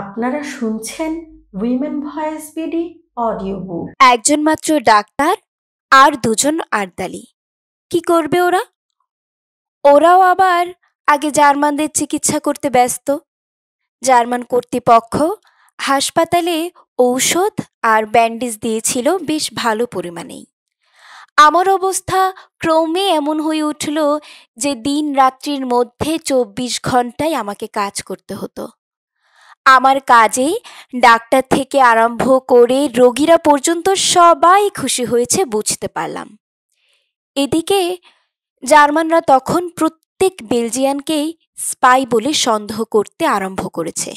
আপনারা শুনছেন women voice BD audio book একজন মাত্র ডাক্তার আর দুজন আর্দালি কি করবে ওরা ওরাও আবার আগে জার্মানদের চিকিৎসা করতে ব্যস্ত জার্মান কর্তৃপক্ষ হাসপাতালে ঔষধ আর ব্যান্ডেজ দিয়েছিল বেশ ভালো পরিমাণেই আমার অবস্থা ক্রমে এমন হয়ে উঠল যে দিন রাত্রির মধ্যে চব্বিশ ঘন্টায় আমাকে কাজ করতে হতো আমার কাজে ডাক্তার থেকে আরম্ভ করে রোগীরা পর্যন্ত সবাই খুশি হয়েছে বুঝতে পারলাম এদিকে জার্মানরা তখন প্রত্যেক বেলজিয়ানকেই স্পাই বলে সন্দেহ করতে আরম্ভ করেছে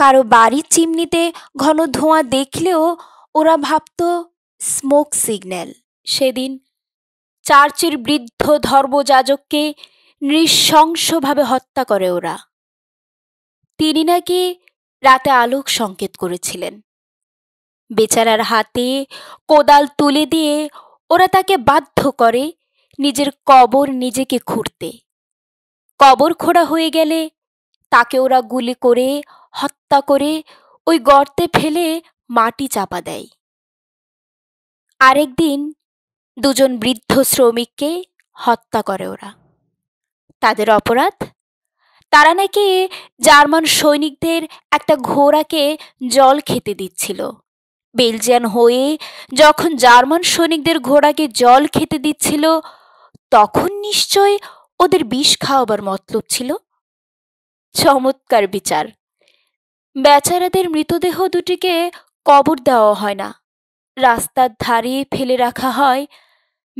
কারো বাড়ির চিমনিতে ঘন ধোঁয়া দেখলেও ওরা ভাবত স্মোক সিগন্যাল সেদিন চার্চের বৃদ্ধ ধর্মযাজককে নৃশংসভাবে হত্যা করে ওরা তিনি নাকি রাতে আলোক সংকেত করেছিলেন বেচারার হাতে কোদাল তুলে দিয়ে ওরা তাকে বাধ্য করে নিজের কবর নিজেকে খুঁড়তে কবর খোঁড়া হয়ে গেলে তাকে ওরা গুলি করে হত্যা করে ওই গর্তে ফেলে মাটি চাপা দেয় আরেকদিন দুজন বৃদ্ধ শ্রমিককে হত্যা করে ওরা তাদের অপরাধ তারা নাকি জার্মান সৈনিকদের একটা ঘোড়াকে জল খেতে দিচ্ছিল বেলজিয়ান হয়ে যখন জার্মান সৈনিকদের ঘোড়াকে জল খেতে দিচ্ছিল তখন নিশ্চয় ওদের বিষ খাওয়াবার মতলব ছিল চমৎকার বিচার বেচারাদের মৃতদেহ দুটিকে কবর দেওয়া হয় না রাস্তার ধারে ফেলে রাখা হয়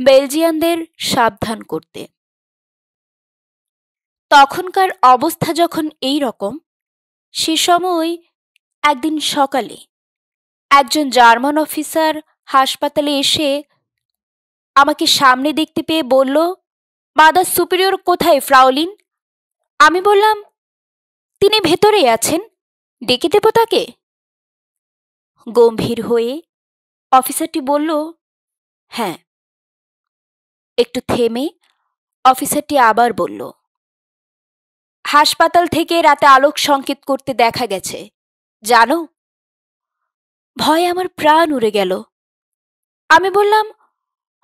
বেলজিয়ানদের সাবধান করতে তখনকার অবস্থা যখন এই রকম সে সময় একদিন সকালে একজন জার্মান অফিসার হাসপাতালে এসে আমাকে সামনে দেখতে পেয়ে বলল মাদার সুপিরিয়র কোথায় ফ্রাউলিন আমি বললাম তিনি ভেতরেই আছেন ডেকে দেব তাকে গম্ভীর হয়ে অফিসারটি বলল হ্যাঁ একটু থেমে অফিসারটি আবার বলল হাসপাতাল থেকে রাতে আলোক সংকেত করতে দেখা গেছে জানো ভয় আমার প্রাণ উড়ে গেল আমি বললাম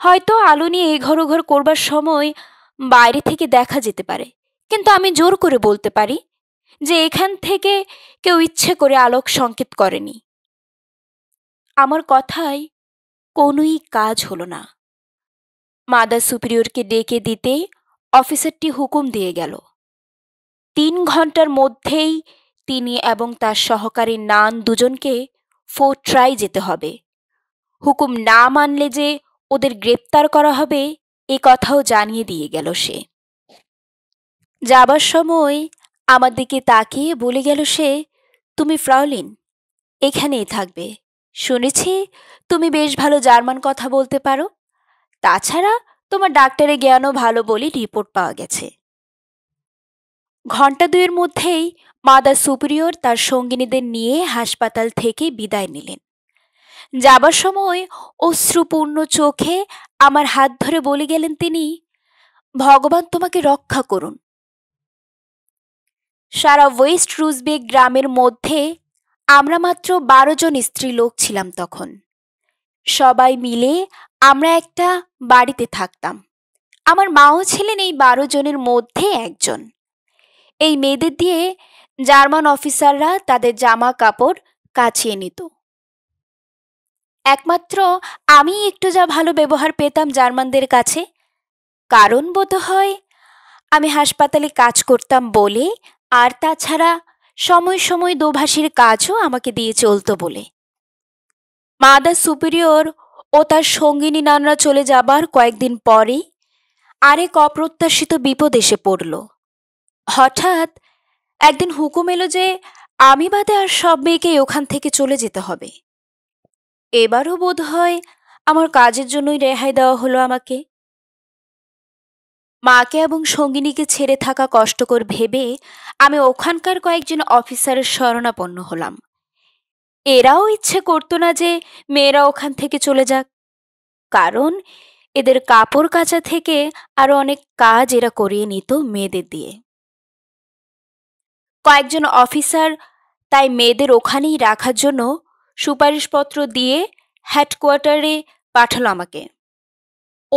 হয়তো আলো নিয়ে এঘর ওঘর করবার সময় বাইরে থেকে দেখা যেতে পারে কিন্তু আমি জোর করে বলতে পারি যে এখান থেকে কেউ ইচ্ছে করে আলোক সংকেত করেনি আমার কথায় কোনোই কাজ হলো না মাদার সুপিরিয়রকে ডেকে দিতে অফিসারটি হুকুম দিয়ে গেল তিন ঘন্টার মধ্যেই তিনি এবং তার সহকারী নান দুজনকে ট্রাই যেতে হবে হুকুম না মানলে যে ওদের গ্রেপ্তার করা হবে এ কথাও জানিয়ে দিয়ে গেল সে যাবার সময় আমার দিকে তাকিয়ে বলে গেল সে তুমি ফ্রাউলিন এখানেই থাকবে শুনেছি তুমি বেশ ভালো জার্মান কথা বলতে পারো তাছাড়া তোমার ডাক্তারের জ্ঞানও ভালো বলে রিপোর্ট পাওয়া গেছে ঘণ্টা দুয়ের মধ্যেই মাদার সুপ্রিয়র তার সঙ্গিনীদের নিয়ে হাসপাতাল থেকে বিদায় নিলেন যাবার সময় অশ্রুপূর্ণ চোখে আমার হাত ধরে বলে গেলেন তিনি ভগবান তোমাকে রক্ষা করুন সারা ওয়েস্ট রুজবেগ গ্রামের মধ্যে আমরা মাত্র বারো জন স্ত্রী লোক ছিলাম তখন সবাই মিলে আমরা একটা বাড়িতে থাকতাম আমার মাও ছিলেন এই বারো জনের মধ্যে একজন এই মেয়েদের দিয়ে জার্মান অফিসাররা তাদের জামা কাপড় কাছিয়ে নিত একমাত্র আমি একটু যা ভালো ব্যবহার পেতাম জার্মানদের কাছে কারণ বোধ হয় আমি হাসপাতালে কাজ করতাম বলে আর তাছাড়া সময় সময় দোভাষীর কাজও আমাকে দিয়ে চলতো বলে মাদা সুপিরিয়র ও তার সঙ্গিনী নানরা চলে যাবার কয়েকদিন পরে আরেক অপ্রত্যাশিত বিপদ এসে পড়ল হঠাৎ একদিন হুকুম এলো যে আমি বাদে আর সব মেয়েকেই ওখান থেকে চলে যেতে হবে এবারও বোধ হয় আমার কাজের জন্যই রেহাই দেওয়া হলো আমাকে মাকে এবং সঙ্গিনীকে ছেড়ে থাকা কষ্টকর ভেবে আমি ওখানকার কয়েকজন অফিসারের শরণাপন্ন হলাম এরাও ইচ্ছে করত না যে মেয়েরা ওখান থেকে চলে যাক কারণ এদের কাপড় কাচা থেকে আরও অনেক কাজ এরা করিয়ে নিত মেয়েদের দিয়ে কয়েকজন অফিসার তাই মেয়েদের ওখানেই রাখার জন্য সুপারিশপত্র দিয়ে হেডকোয়ার্টারে পাঠালো আমাকে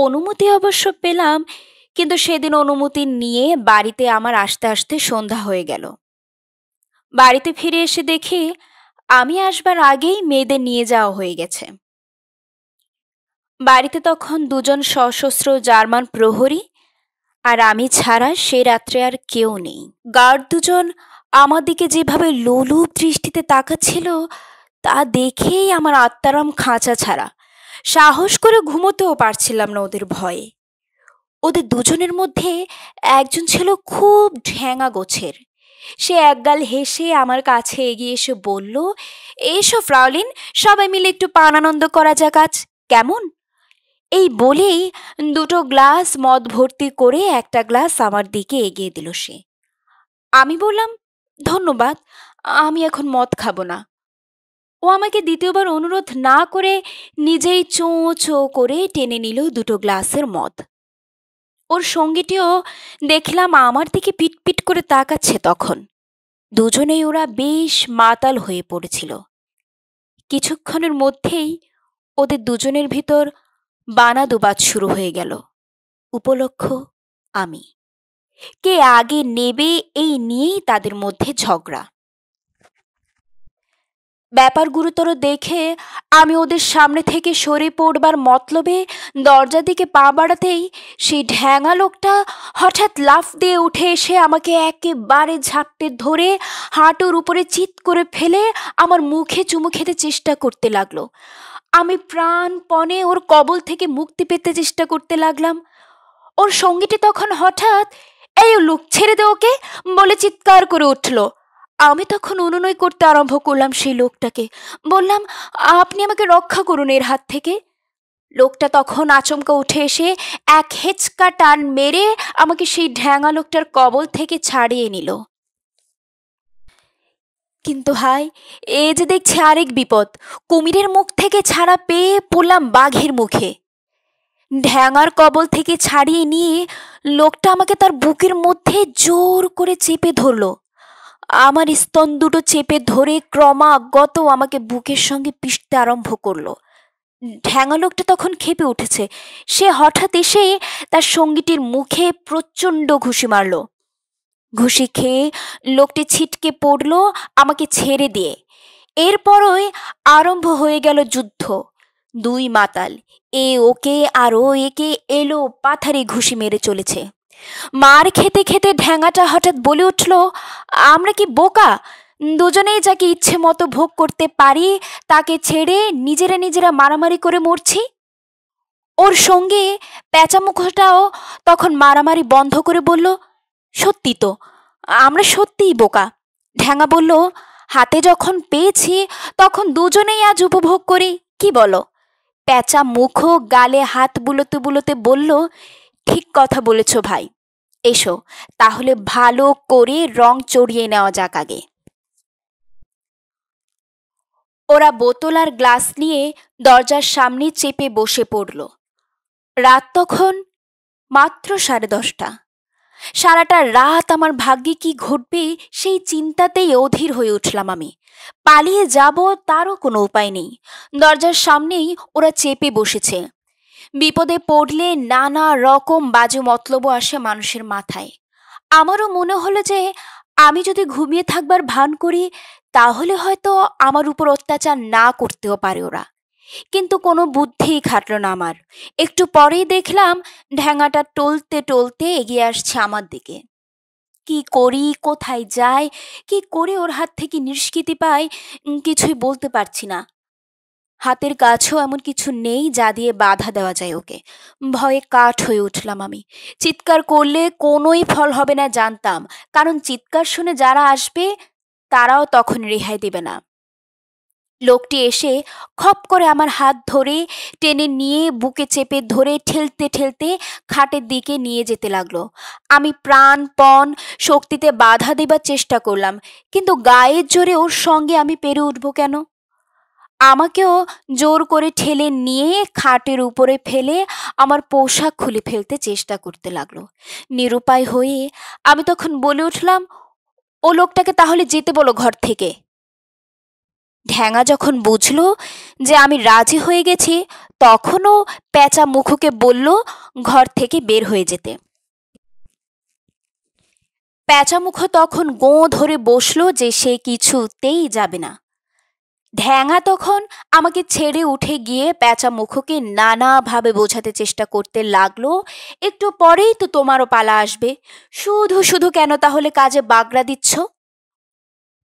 অনুমতি অবশ্য পেলাম কিন্তু সেদিন অনুমতি নিয়ে বাড়িতে আমার আসতে আসতে সন্ধ্যা হয়ে গেল বাড়িতে ফিরে এসে দেখি আমি আসবার আগেই মেয়েদের নিয়ে যাওয়া হয়ে গেছে বাড়িতে তখন দুজন সশস্ত্র জার্মান প্রহরী আর আমি ছাড়া সে রাত্রে আর কেউ নেই গার্ড দুজন আমার দিকে যেভাবে লোলুপ দৃষ্টিতে তাকাচ্ছিল তা দেখেই আমার আত্মারাম খাঁচা ছাড়া সাহস করে ঘুমোতেও পারছিলাম না ওদের ভয়ে ওদের দুজনের মধ্যে একজন ছিল খুব ঢ্যাঙা গোছের সে একগাল হেসে আমার কাছে এগিয়ে এসে বলল এসো ফ্রাউলিন সবাই মিলে একটু পানানন্দ করা যাক আজ কেমন এই বলেই দুটো গ্লাস মদ ভর্তি করে একটা গ্লাস আমার দিকে এগিয়ে দিল সে আমি বললাম ধন্যবাদ আমি এখন মদ খাবো না ও আমাকে দ্বিতীয়বার অনুরোধ না করে নিজেই চোঁ চোঁ করে টেনে নিল দুটো গ্লাসের মদ ওর সঙ্গীটিও দেখলাম আমার দিকে পিটপিট করে তাকাচ্ছে তখন দুজনেই ওরা বেশ মাতাল হয়ে পড়েছিল কিছুক্ষণের মধ্যেই ওদের দুজনের ভিতর বানা দুবাদ শুরু হয়ে গেল উপলক্ষ আমি কে আগে নেবে এই নিয়েই তাদের মধ্যে ঝগড়া ব্যাপার গুরুতর দেখে আমি ওদের সামনে থেকে সরে পড়বার মতলবে দরজার দিকে পা বাড়াতেই সেই ঢ্যাঙা লোকটা হঠাৎ লাফ দিয়ে উঠে এসে আমাকে একেবারে ঝাপটে ধরে হাঁটুর উপরে চিৎ করে ফেলে আমার মুখে চুমু খেতে চেষ্টা করতে লাগলো আমি প্রাণপণে ওর কবল থেকে মুক্তি পেতে চেষ্টা করতে লাগলাম ওর সঙ্গীটি তখন হঠাৎ এই লোক ছেড়ে দে ওকে বলে চিৎকার করে উঠল আমি তখন অনুনয় করতে আরম্ভ করলাম সেই লোকটাকে বললাম আপনি আমাকে রক্ষা করুন এর হাত থেকে লোকটা তখন আচমকা উঠে এসে এক হেঁচকা টান মেরে আমাকে সেই ঢ্যাঙা লোকটার কবল থেকে ছাড়িয়ে নিল কিন্তু হাই এ যে দেখছি আরেক বিপদ কুমিরের মুখ থেকে ছাড়া পেয়ে পড়লাম বাঘের মুখে ঢ্যাঙার কবল থেকে ছাড়িয়ে নিয়ে লোকটা আমাকে তার বুকের মধ্যে জোর করে চেপে ধরল আমার স্তন দুটো চেপে ধরে ক্রমাগত আমাকে বুকের সঙ্গে পিষতে আরম্ভ করলো ঢ্যাঙা লোকটা তখন খেপে উঠেছে সে হঠাৎ এসে তার সঙ্গীটির মুখে প্রচণ্ড ঘুষি মারল ঘুষি খেয়ে লোকটি ছিটকে পড়ল আমাকে ছেড়ে দিয়ে এরপরই আরম্ভ হয়ে গেল যুদ্ধ দুই মাতাল এ ওকে আরও একে এলো পাথারে ঘুষি মেরে চলেছে মার খেতে খেতে ঢ্যাঙাটা হঠাৎ বলে উঠল আমরা কি বোকা দুজনেই যাকে ইচ্ছে মতো ভোগ করতে পারি তাকে ছেড়ে নিজেরা নিজেরা মারামারি করে মরছি ওর সঙ্গে প্যাচামুখটাও তখন মারামারি বন্ধ করে বলল সত্যি তো আমরা সত্যিই বোকা ঢ্যাঙা বলল হাতে যখন পেয়েছি তখন দুজনেই আজ উপভোগ করি কি বলো প্যাঁচা মুখো গালে হাত বুলোতে বুলোতে বলল ঠিক কথা বলেছ ভাই এসো তাহলে ভালো করে রং চড়িয়ে নেওয়া যাক আগে ওরা বোতল আর গ্লাস নিয়ে দরজার সামনে চেপে বসে পড়ল রাত তখন মাত্র সাড়ে দশটা সারাটা রাত আমার ভাগ্যে কি ঘটবে সেই চিন্তাতেই অধীর হয়ে উঠলাম আমি পালিয়ে যাব তারও কোনো উপায় নেই দরজার সামনেই ওরা চেপে বসেছে বিপদে পড়লে নানা রকম বাজে মতলব আসে মানুষের মাথায় আমারও মনে হলো যে আমি যদি ঘুমিয়ে থাকবার ভান করি তাহলে হয়তো আমার উপর অত্যাচার না করতেও পারে ওরা কিন্তু কোনো বুদ্ধিই খাটল না আমার একটু পরেই দেখলাম ঢ্যাঙাটা টলতে টলতে এগিয়ে আসছে আমার দিকে কি করি কোথায় যাই কি করে ওর হাত থেকে নিষ্কৃতি পাই কিছুই বলতে পারছি না হাতের কাছেও এমন কিছু নেই যা দিয়ে বাধা দেওয়া যায় ওকে ভয়ে কাঠ হয়ে উঠলাম আমি চিৎকার করলে কোনোই ফল হবে না জানতাম কারণ চিৎকার শুনে যারা আসবে তারাও তখন রেহাই দেবে না লোকটি এসে খপ করে আমার হাত ধরে টেনে নিয়ে বুকে চেপে ধরে ঠেলতে ঠেলতে খাটের দিকে নিয়ে যেতে লাগলো আমি প্রাণপণ শক্তিতে বাধা দেবার চেষ্টা করলাম কিন্তু গায়ের জোরে ওর সঙ্গে আমি পেরে উঠব কেন আমাকেও জোর করে ঠেলে নিয়ে খাটের উপরে ফেলে আমার পোশাক খুলে ফেলতে চেষ্টা করতে লাগলো নিরুপায় হয়ে আমি তখন বলে উঠলাম ও লোকটাকে তাহলে যেতে বলো ঘর থেকে ঢ্যাঙা যখন বুঝল যে আমি রাজি হয়ে গেছি তখনও প্যাঁচা মুখুকে বলল ঘর থেকে বের হয়ে যেতে প্যাঁচামুখো তখন গো ধরে বসলো যে সে কিছুতেই যাবে না ঢ্যাঙা তখন আমাকে ছেড়ে উঠে গিয়ে প্যাঁচামুখোকে নানাভাবে বোঝাতে চেষ্টা করতে লাগলো একটু পরেই তো তোমারও পালা আসবে শুধু শুধু কেন তাহলে কাজে বাগড়া দিচ্ছ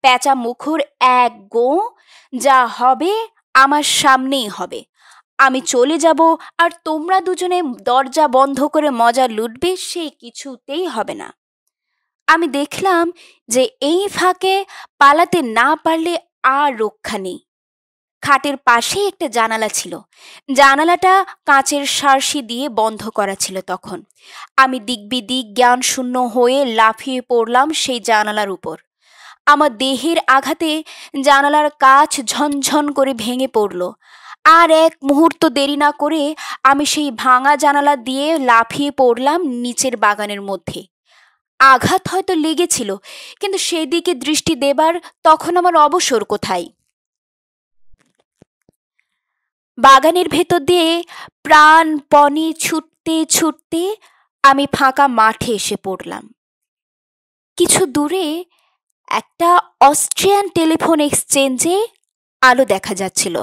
পেঁচা মুখর এক গো যা হবে আমার সামনেই হবে আমি চলে যাব আর তোমরা দুজনে দরজা বন্ধ করে মজা লুটবে সে কিছুতেই হবে না আমি দেখলাম যে এই ফাঁকে পালাতে না পারলে আর রক্ষা নেই খাটের পাশে একটা জানালা ছিল জানালাটা কাঁচের সারসি দিয়ে বন্ধ করা ছিল তখন আমি দিক জ্ঞান শূন্য হয়ে লাফিয়ে পড়লাম সেই জানালার উপর আমার দেহের আঘাতে জানালার কাজ ঝনঝন করে ভেঙে পড়ল আর এক মুহূর্ত দেরি না করে আমি সেই ভাঙা জানালা দিয়ে লাফিয়ে পড়লাম নিচের বাগানের মধ্যে আঘাত হয়তো লেগেছিল কিন্তু সেদিকে দৃষ্টি দেবার তখন আমার অবসর কোথায় বাগানের ভেতর দিয়ে প্রাণপণে ছুটতে ছুটতে আমি ফাঁকা মাঠে এসে পড়লাম কিছু দূরে একটা অস্ট্রিয়ান টেলিফোন এক্সচেঞ্জে আলো দেখা যাচ্ছিল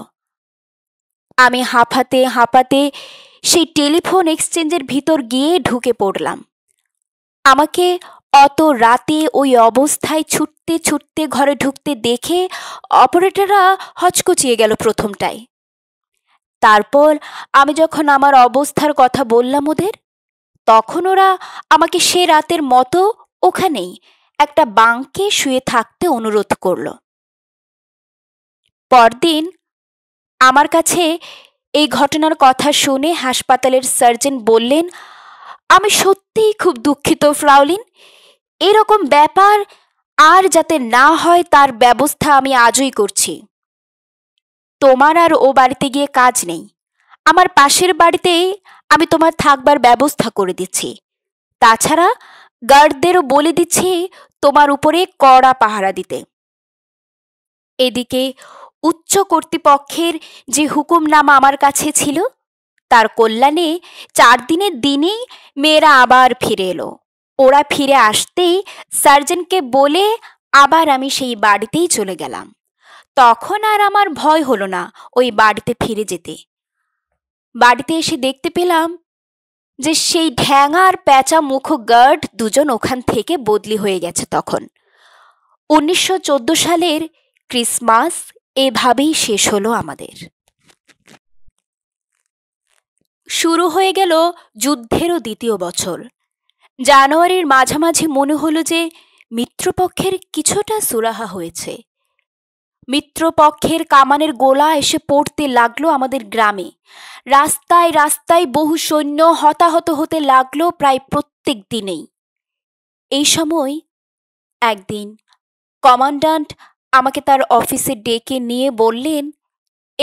আমি হাঁফাতে হাঁপাতে সেই টেলিফোন এক্সচেঞ্জের ভিতর গিয়ে ঢুকে পড়লাম আমাকে অত রাতে ওই অবস্থায় ছুটতে ছুটতে ঘরে ঢুকতে দেখে অপারেটররা হচকচিয়ে গেল প্রথমটায় তারপর আমি যখন আমার অবস্থার কথা বললাম ওদের তখন ওরা আমাকে সে রাতের মতো ওখানেই একটা বাঙ্কে শুয়ে থাকতে অনুরোধ করল পরদিন আমার কাছে এই ঘটনার কথা শুনে হাসপাতালের সার্জন বললেন আমি সত্যিই খুব দুঃখিত ফ্রাউলিন এরকম ব্যাপার আর যাতে না হয় তার ব্যবস্থা আমি আজই করছি তোমার আর ও বাড়িতে গিয়ে কাজ নেই আমার পাশের বাড়িতে আমি তোমার থাকবার ব্যবস্থা করে দিচ্ছি তাছাড়া গার্ডদেরও বলে দিচ্ছি তোমার উপরে কড়া পাহারা দিতে এদিকে উচ্চ কর্তৃপক্ষের যে হুকুমনামা আমার কাছে ছিল তার কল্যাণে চার দিনের দিনেই মেয়েরা আবার ফিরে এলো ওরা ফিরে আসতেই সার্জনকে বলে আবার আমি সেই বাড়িতেই চলে গেলাম তখন আর আমার ভয় হলো না ওই বাড়িতে ফিরে যেতে বাড়িতে এসে দেখতে পেলাম যে সেই ঢ্যাঙা আর প্যাঁচা মুখ গার্ড দুজন ওখান থেকে বদলি হয়ে গেছে তখন উনিশশো সালের ক্রিসমাস এভাবেই শেষ হলো আমাদের শুরু হয়ে গেল যুদ্ধেরও দ্বিতীয় বছর জানুয়ারির মাঝামাঝি মনে হলো যে মিত্রপক্ষের কিছুটা সুরাহা হয়েছে মিত্রপক্ষের কামানের গোলা এসে পড়তে লাগলো আমাদের গ্রামে রাস্তায় রাস্তায় বহু সৈন্য হতাহত হতে লাগলো প্রায় প্রত্যেক দিনেই এই সময় একদিন কমান্ডান্ট আমাকে তার অফিসে ডেকে নিয়ে বললেন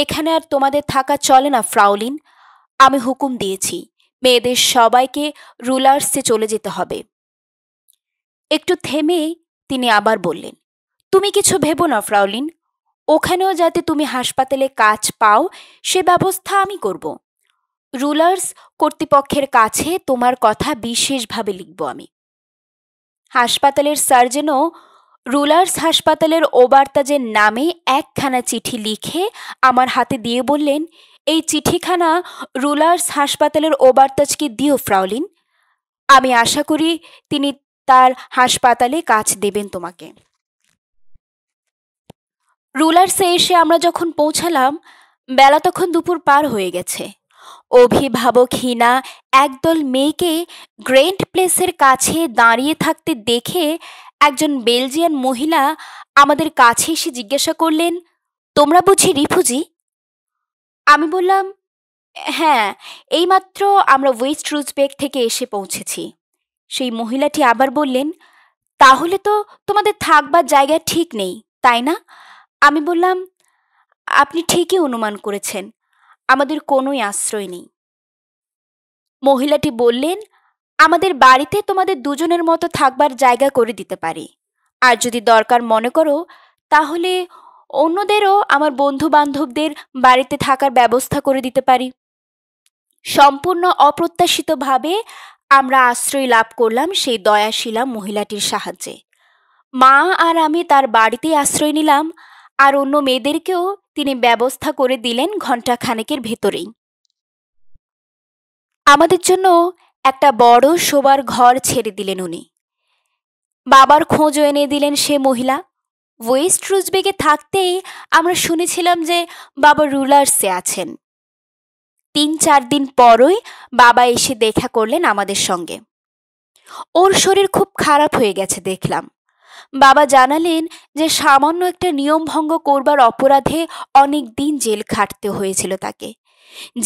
এখানে আর তোমাদের থাকা চলে না ফ্রাউলিন আমি হুকুম দিয়েছি মেয়েদের সবাইকে রুলার্সে চলে যেতে হবে একটু থেমে তিনি আবার বললেন তুমি কিছু ভেবো না ফ্রাউলিন ওখানেও যাতে তুমি হাসপাতালে কাজ পাও সে ব্যবস্থা আমি করব রুলার্স কর্তৃপক্ষের কাছে তোমার কথা বিশেষভাবে লিখব আমি হাসপাতালের সার্জেনও রুলার্স হাসপাতালের ওবার্তাজের নামে একখানা চিঠি লিখে আমার হাতে দিয়ে বললেন এই চিঠিখানা রুলার্স হাসপাতালের ওবার্তাজকে দিও ফ্রাউলিন আমি আশা করি তিনি তার হাসপাতালে কাজ দেবেন তোমাকে রুলার্সে এসে আমরা যখন পৌঁছালাম বেলা তখন দুপুর পার হয়ে গেছে অভিভাবক হিনা একদল মেয়েকে গ্রেন্ড প্লেসের কাছে দাঁড়িয়ে থাকতে দেখে একজন বেলজিয়ান মহিলা আমাদের কাছে এসে জিজ্ঞাসা করলেন তোমরা বুঝি রিফুজি আমি বললাম হ্যাঁ এইমাত্র আমরা ওয়েস্ট রুজবেগ থেকে এসে পৌঁছেছি সেই মহিলাটি আবার বললেন তাহলে তো তোমাদের থাকবার জায়গা ঠিক নেই তাই না আমি বললাম আপনি ঠিকই অনুমান করেছেন আমাদের কোনোই আশ্রয় নেই মহিলাটি বললেন আমাদের বাড়িতে তোমাদের দুজনের মতো থাকবার জায়গা করে দিতে পারি আর যদি দরকার মনে করো তাহলে অন্যদেরও আমার বন্ধু বান্ধবদের বাড়িতে থাকার ব্যবস্থা করে দিতে পারি সম্পূর্ণ অপ্রত্যাশিতভাবে আমরা আশ্রয় লাভ করলাম সেই দয়াশীলা মহিলাটির সাহায্যে মা আর আমি তার বাড়িতেই আশ্রয় নিলাম আর অন্য মেয়েদেরকেও তিনি ব্যবস্থা করে দিলেন ঘণ্টা খানেকের ভেতরেই আমাদের জন্য একটা বড় শোবার ঘর ছেড়ে দিলেন উনি বাবার খোঁজ এনে দিলেন সে মহিলা ওয়েস্ট রুজবেগে থাকতেই আমরা শুনেছিলাম যে বাবা রুলার্সে আছেন তিন চার দিন পরই বাবা এসে দেখা করলেন আমাদের সঙ্গে ওর শরীর খুব খারাপ হয়ে গেছে দেখলাম বাবা জানালেন যে সামান্য একটা নিয়ম ভঙ্গ করবার অপরাধে অনেক দিন জেল খাটতে হয়েছিল তাকে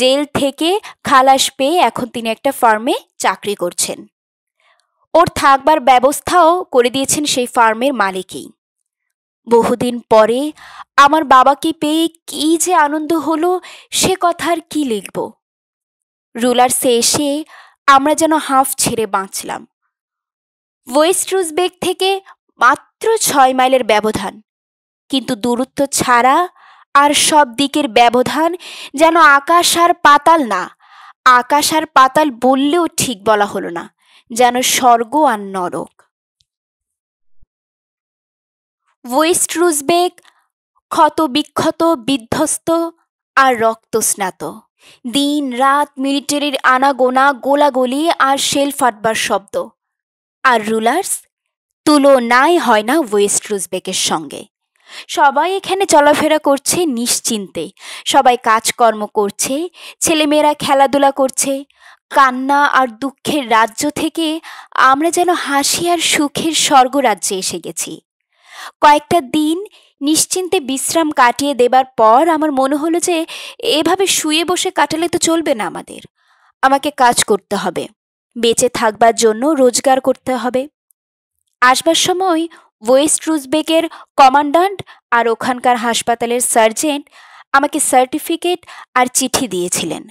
জেল থেকে খালাস পেয়ে এখন তিনি একটা ফার্মে চাকরি করছেন ওর থাকবার ব্যবস্থাও করে দিয়েছেন সেই ফার্মের মালিকেই বহুদিন পরে আমার বাবাকে পেয়ে কী যে আনন্দ হলো সে কথার কি কী লিখব রুলার্সে এসে আমরা যেন হাঁফ ছেড়ে বাঁচলাম ওয়েস্ট রুজবেগ থেকে মাত্র ছয় মাইলের ব্যবধান কিন্তু দূরত্ব ছাড়া আর সব দিকের ব্যবধান যেন আকাশ আর পাতাল না আকাশ আর পাতাল বললেও ঠিক বলা হলো না যেন স্বর্গ আর নরক ওয়েস্ট রুজবেক ক্ষত বিক্ষত বিধ্বস্ত আর রক্তস্নাত দিন রাত মিলিটারির আনাগোনা গোলাগলি আর শেল ফাটবার শব্দ আর রুলার্স তুলনায় হয় না ওয়েস্ট রুজবেকের সঙ্গে সবাই এখানে চলাফেরা করছে নিশ্চিন্তে সবাই কাজকর্ম করছে ছেলেমেয়েরা খেলাধুলা করছে কান্না আর দুঃখের রাজ্য থেকে আমরা যেন হাসি আর সুখের স্বর্গরাজ্যে এসে গেছি কয়েকটা দিন নিশ্চিন্তে বিশ্রাম কাটিয়ে দেবার পর আমার মনে হলো যে এভাবে শুয়ে বসে কাটালে তো চলবে না আমাদের আমাকে কাজ করতে হবে বেঁচে থাকবার জন্য রোজগার করতে হবে আসবার সময় ওয়েস্ট রুজবেকের কমান্ডান্ট আর ওখানকার হাসপাতালের সার্জেন্ট আমাকে সার্টিফিকেট আর চিঠি দিয়েছিলেন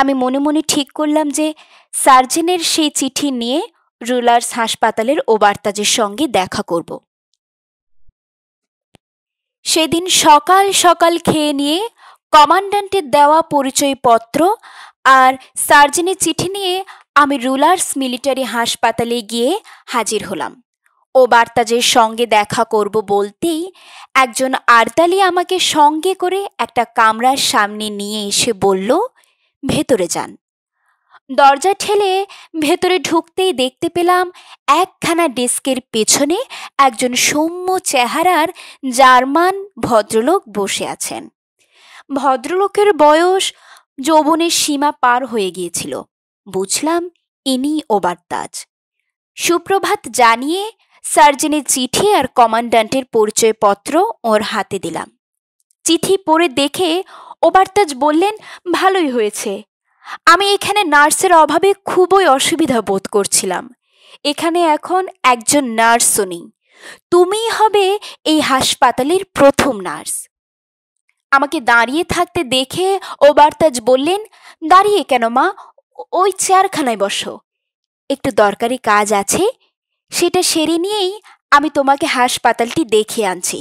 আমি মনে মনে ঠিক করলাম যে সার্জেনের সেই চিঠি নিয়ে রুলার্স হাসপাতালের ওবার্তাজের সঙ্গে দেখা করব সেদিন সকাল সকাল খেয়ে নিয়ে কমান্ডান্টের দেওয়া পরিচয়পত্র আর সার্জেনের চিঠি নিয়ে আমি রুলার্স মিলিটারি হাসপাতালে গিয়ে হাজির হলাম ও বার্তাজের সঙ্গে দেখা করব বলতেই একজন আরতালি আমাকে সঙ্গে করে একটা কামরার সামনে নিয়ে এসে বলল ভেতরে যান দরজা ঠেলে ভেতরে ঢুকতেই দেখতে পেলাম একখানা ডেস্কের পেছনে একজন সৌম্য চেহারার জার্মান ভদ্রলোক বসে আছেন ভদ্রলোকের বয়স যৌবনের সীমা পার হয়ে গিয়েছিল বুঝলাম ইনি ওবারতাজ সুপ্রভাত জানিয়ে সার্জেনের চিঠি আর কমান্ডান্টের পরিচয়পত্র ওর হাতে দিলাম চিঠি পড়ে দেখে বার্তাজ বললেন ভালোই হয়েছে আমি এখানে নার্সের অভাবে খুবই অসুবিধা বোধ করছিলাম এখানে এখন একজন নার্সও নেই তুমিই হবে এই হাসপাতালের প্রথম নার্স আমাকে দাঁড়িয়ে থাকতে দেখে বার্তাজ বললেন দাঁড়িয়ে কেন মা ওই চেয়ারখানায় বসো একটু দরকারি কাজ আছে সেটা সেরে নিয়েই আমি তোমাকে হাসপাতালটি দেখে আনছি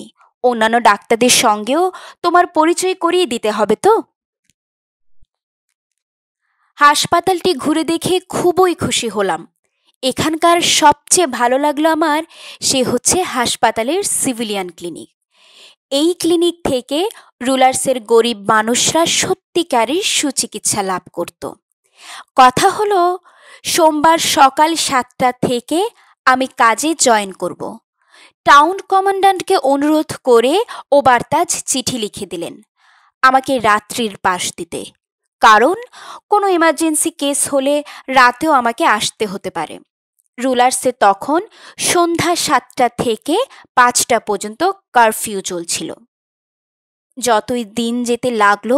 অন্যান্য ডাক্তারদের সঙ্গেও তোমার পরিচয় করিয়ে দিতে হবে তো হাসপাতালটি ঘুরে দেখে খুবই খুশি হলাম এখানকার সবচেয়ে ভালো লাগলো আমার সে হচ্ছে হাসপাতালের সিভিলিয়ান ক্লিনিক এই ক্লিনিক থেকে রুলার্সের গরিব মানুষরা সত্যিকারের সুচিকিৎসা লাভ করতো কথা হলো সোমবার সকাল সাতটা থেকে আমি কাজে জয়েন করব টাউন কমান্ড্যান্টকে অনুরোধ করে বার্তাজ চিঠি লিখে দিলেন আমাকে রাত্রির পাশ দিতে কারণ কোনো ইমার্জেন্সি কেস হলে রাতেও আমাকে আসতে হতে পারে রুলার্সে তখন সন্ধ্যা সাতটা থেকে পাঁচটা পর্যন্ত কারফিউ চলছিল যতই দিন যেতে লাগলো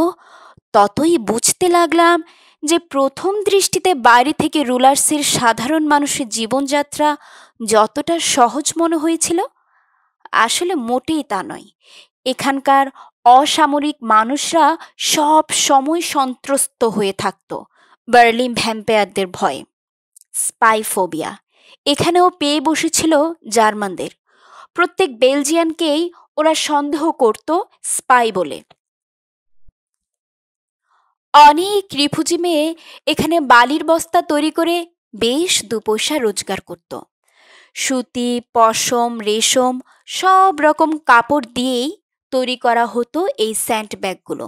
ততই বুঝতে লাগলাম যে প্রথম দৃষ্টিতে বাইরে থেকে রুলার্সের সাধারণ মানুষের জীবনযাত্রা যতটা সহজ মনে হয়েছিল আসলে মোটেই তা নয় এখানকার অসামরিক মানুষরা সব সময় সন্ত্রস্ত হয়ে থাকত বার্লিন ভ্যাম্পায়ারদের ভয়ে স্পাইফোবিয়া এখানেও পেয়ে বসেছিল জার্মানদের প্রত্যেক বেলজিয়ানকেই ওরা সন্দেহ করত স্পাই বলে অনেক রিফুজি মেয়ে এখানে বালির বস্তা তৈরি করে বেশ দুপয়সা রোজগার করত সুতি পশম রেশম সব রকম কাপড় দিয়েই তৈরি করা হতো এই স্যান্ড ব্যাগগুলো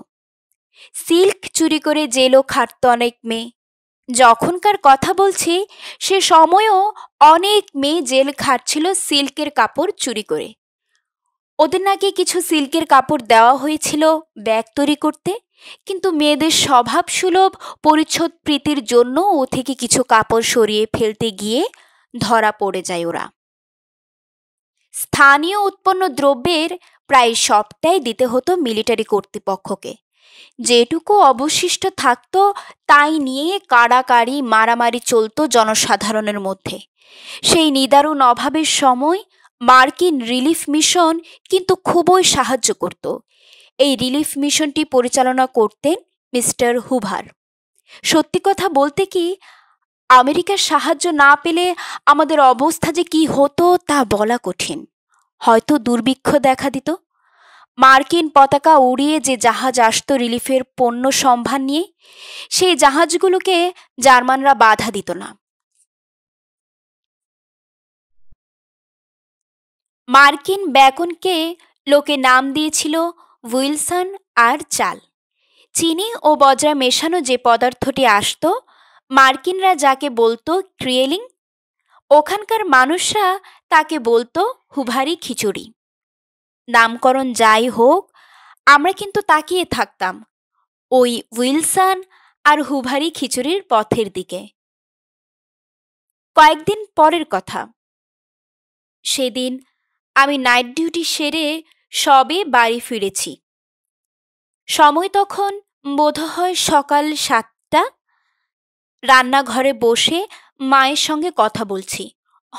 সিল্ক চুরি করে জেলও খাটত অনেক মেয়ে যখনকার কথা বলছি সে সময়ও অনেক মেয়ে জেল খাটছিল সিল্কের কাপড় চুরি করে ওদের নাকি কিছু সিল্কের কাপড় দেওয়া হয়েছিল ব্যাগ তৈরি করতে কিন্তু মেয়েদের স্বভাব সুলভ পরিচ্ছদ প্রীতির জন্য ও থেকে কিছু কাপড় সরিয়ে ফেলতে গিয়ে ধরা পড়ে যায় ওরা স্থানীয় উৎপন্ন দ্রব্যের প্রায় সবটাই দিতে হতো মিলিটারি কর্তৃপক্ষকে যেটুকু অবশিষ্ট থাকত তাই নিয়ে কাড়াকাড়ি মারামারি চলত জনসাধারণের মধ্যে সেই নিদারুণ অভাবের সময় মার্কিন রিলিফ মিশন কিন্তু খুবই সাহায্য করত এই রিলিফ মিশনটি পরিচালনা করতেন মিস্টার হুভার সত্যি কথা বলতে কি আমেরিকার সাহায্য না পেলে আমাদের অবস্থা যে কি হতো তা বলা কঠিন হয়তো দুর্ভিক্ষ দেখা দিত মার্কিন পতাকা উড়িয়ে যে জাহাজ আসত রিলিফের পণ্য সম্ভার নিয়ে সেই জাহাজগুলোকে জার্মানরা বাধা দিত না মার্কিন ব্যাকনকে লোকে নাম দিয়েছিল উইলসন আর চাল চিনি ও বজরা মেশানো যে পদার্থটি আসত মার্কিনরা যাকে বলতো ক্রিয়েলিং ওখানকার মানুষরা তাকে বলতো হুভারি খিচুড়ি নামকরণ যাই হোক আমরা কিন্তু তাকিয়ে থাকতাম ওই উইলসন আর হুভারি খিচুড়ির পথের দিকে কয়েকদিন পরের কথা সেদিন আমি নাইট ডিউটি সেরে সবে বাড়ি ফিরেছি সময় তখন বোধহয় সকাল সাতটা রান্নাঘরে বসে মায়ের সঙ্গে কথা বলছি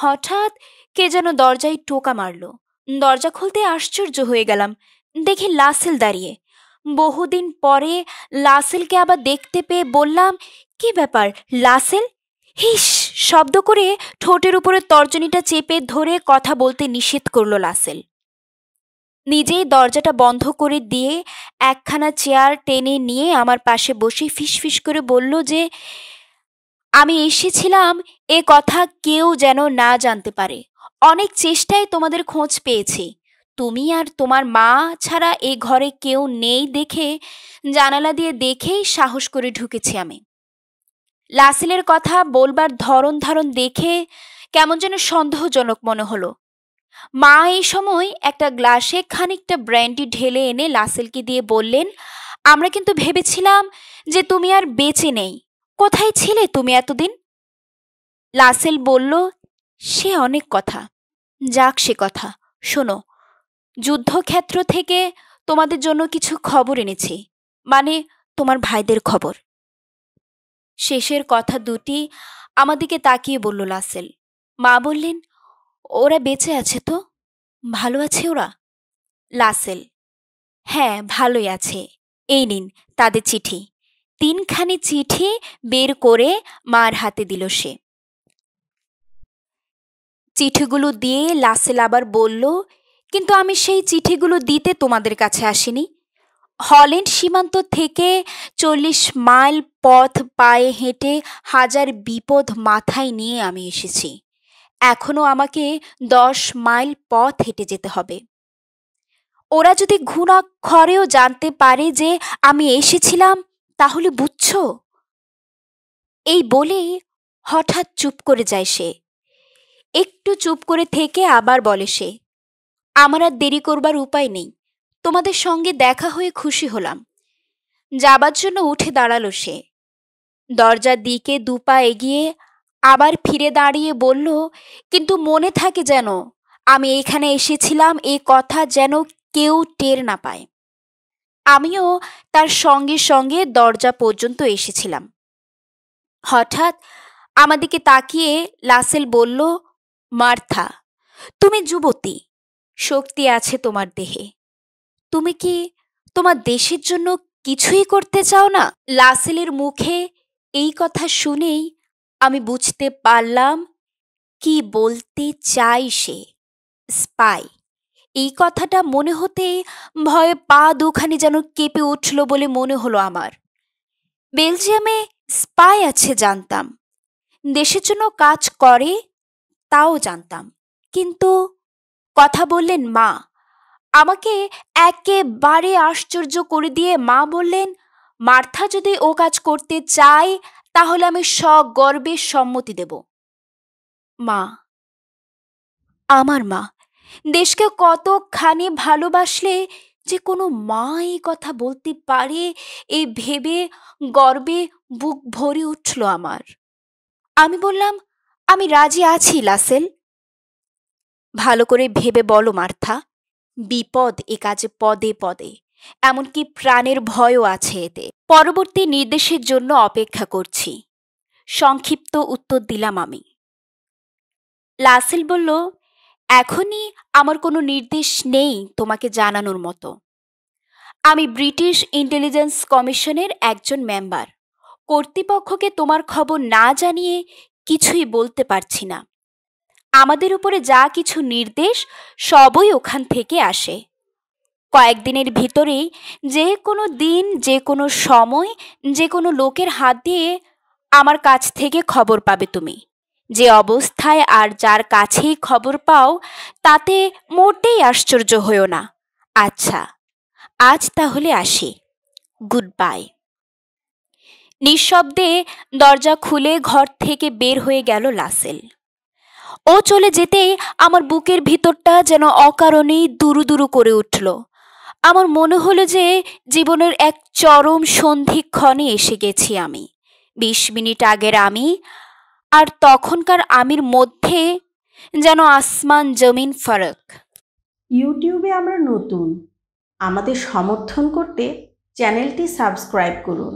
হঠাৎ কে যেন দরজায় টোকা মারল দরজা খুলতে আশ্চর্য হয়ে গেলাম দেখি লাসেল দাঁড়িয়ে বহুদিন পরে লাসেলকে আবার দেখতে পেয়ে বললাম কি ব্যাপার লাসেল হিস শব্দ করে ঠোঁটের উপরে তর্জনীটা চেপে ধরে কথা বলতে নিষেধ করলো লাসেল নিজেই দরজাটা বন্ধ করে দিয়ে একখানা চেয়ার টেনে নিয়ে আমার পাশে বসে ফিসফিস করে বলল যে আমি এসেছিলাম এ কথা কেউ যেন না জানতে পারে অনেক চেষ্টায় তোমাদের খোঁজ পেয়েছি তুমি আর তোমার মা ছাড়া এ ঘরে কেউ নেই দেখে জানালা দিয়ে দেখেই সাহস করে ঢুকেছি আমি লাসিলের কথা বলবার ধরন ধারণ দেখে কেমন যেন সন্দেহজনক মনে হলো মা এই সময় একটা গ্লাসে খানিকটা ব্র্যান্ডি ঢেলে এনে লাসেলকে দিয়ে বললেন আমরা কিন্তু ভেবেছিলাম যে তুমি আর বেঁচে নেই কোথায় ছিলে তুমি এতদিন লাসেল বলল সে অনেক কথা যাক সে কথা শোনো যুদ্ধক্ষেত্র থেকে তোমাদের জন্য কিছু খবর এনেছি মানে তোমার ভাইদের খবর শেষের কথা দুটি আমাদিকে তাকিয়ে বলল লাসেল মা বললেন ওরা বেঁচে আছে তো ভালো আছে ওরা লাসেল হ্যাঁ ভালোই আছে এই নিন তাদের চিঠি তিনখানি চিঠি বের করে মার হাতে দিল সে চিঠিগুলো দিয়ে লাসেল আবার বলল কিন্তু আমি সেই চিঠিগুলো দিতে তোমাদের কাছে আসিনি হল্যান্ড সীমান্ত থেকে চল্লিশ মাইল পথ পায়ে হেঁটে হাজার বিপদ মাথায় নিয়ে আমি এসেছি এখনও আমাকে দশ মাইল পথ হেঁটে যেতে হবে ওরা যদি খরেও জানতে পারে যে আমি এসেছিলাম তাহলে বুঝছ এই বলেই হঠাৎ চুপ করে যায় সে একটু চুপ করে থেকে আবার বলে সে আমার আর দেরি করবার উপায় নেই তোমাদের সঙ্গে দেখা হয়ে খুশি হলাম যাবার জন্য উঠে দাঁড়ালো সে দরজার দিকে দুপা এগিয়ে আবার ফিরে দাঁড়িয়ে বলল কিন্তু মনে থাকে যেন আমি এখানে এসেছিলাম এ কথা যেন কেউ টের না পায় আমিও তার সঙ্গে সঙ্গে দরজা পর্যন্ত এসেছিলাম হঠাৎ আমাদেরকে তাকিয়ে লাসেল বলল মার্থা তুমি যুবতী শক্তি আছে তোমার দেহে তুমি কি তোমার দেশের জন্য কিছুই করতে চাও না লাসেলের মুখে এই কথা শুনেই আমি বুঝতে পারলাম কি বলতে চাই সে স্পাই এই কথাটা মনে হতে ভয়ে পা দুখানি যেন কেঁপে উঠল বলে মনে হলো আমার বেলজিয়ামে স্পাই আছে জানতাম দেশের জন্য কাজ করে তাও জানতাম কিন্তু কথা বললেন মা আমাকে একেবারে আশ্চর্য করে দিয়ে মা বললেন মার্থা যদি ও কাজ করতে চায় তাহলে আমি সগর্বে সম্মতি দেব মা আমার মা দেশকে কতখানি ভালোবাসলে যে কোনো মা এই কথা বলতে পারে এই ভেবে গর্বে বুক ভরে উঠল আমার আমি বললাম আমি রাজি আছি লাসেল ভালো করে ভেবে বলো মার্থা বিপদ এ কাজে পদে পদে এমনকি প্রাণের ভয়ও আছে এতে পরবর্তী নির্দেশের জন্য অপেক্ষা করছি সংক্ষিপ্ত উত্তর দিলাম আমি লাসেল বলল এখনই আমার কোনো নির্দেশ নেই তোমাকে জানানোর মতো আমি ব্রিটিশ ইন্টেলিজেন্স কমিশনের একজন মেম্বার কর্তৃপক্ষকে তোমার খবর না জানিয়ে কিছুই বলতে পারছি না আমাদের উপরে যা কিছু নির্দেশ সবই ওখান থেকে আসে কয়েকদিনের ভিতরেই যে কোনো দিন যে কোনো সময় যে কোনো লোকের হাত দিয়ে আমার কাছ থেকে খবর পাবে তুমি যে অবস্থায় আর যার কাছেই খবর পাও তাতে মোটেই আশ্চর্য হও না আচ্ছা আজ তাহলে আসি গুড বাই নিঃশব্দে দরজা খুলে ঘর থেকে বের হয়ে গেল লাসেল ও চলে যেতেই আমার বুকের ভিতরটা যেন অকারণেই দুরু দুরু করে উঠল আমার মনে হলো যে জীবনের এক চরম সন্ধিক্ষণে এসে গেছি আমি বিশ মিনিট আগের আমি আর তখনকার আমির মধ্যে যেন আসমান জমিন ফারাক ইউটিউবে আমরা নতুন আমাদের সমর্থন করতে চ্যানেলটি সাবস্ক্রাইব করুন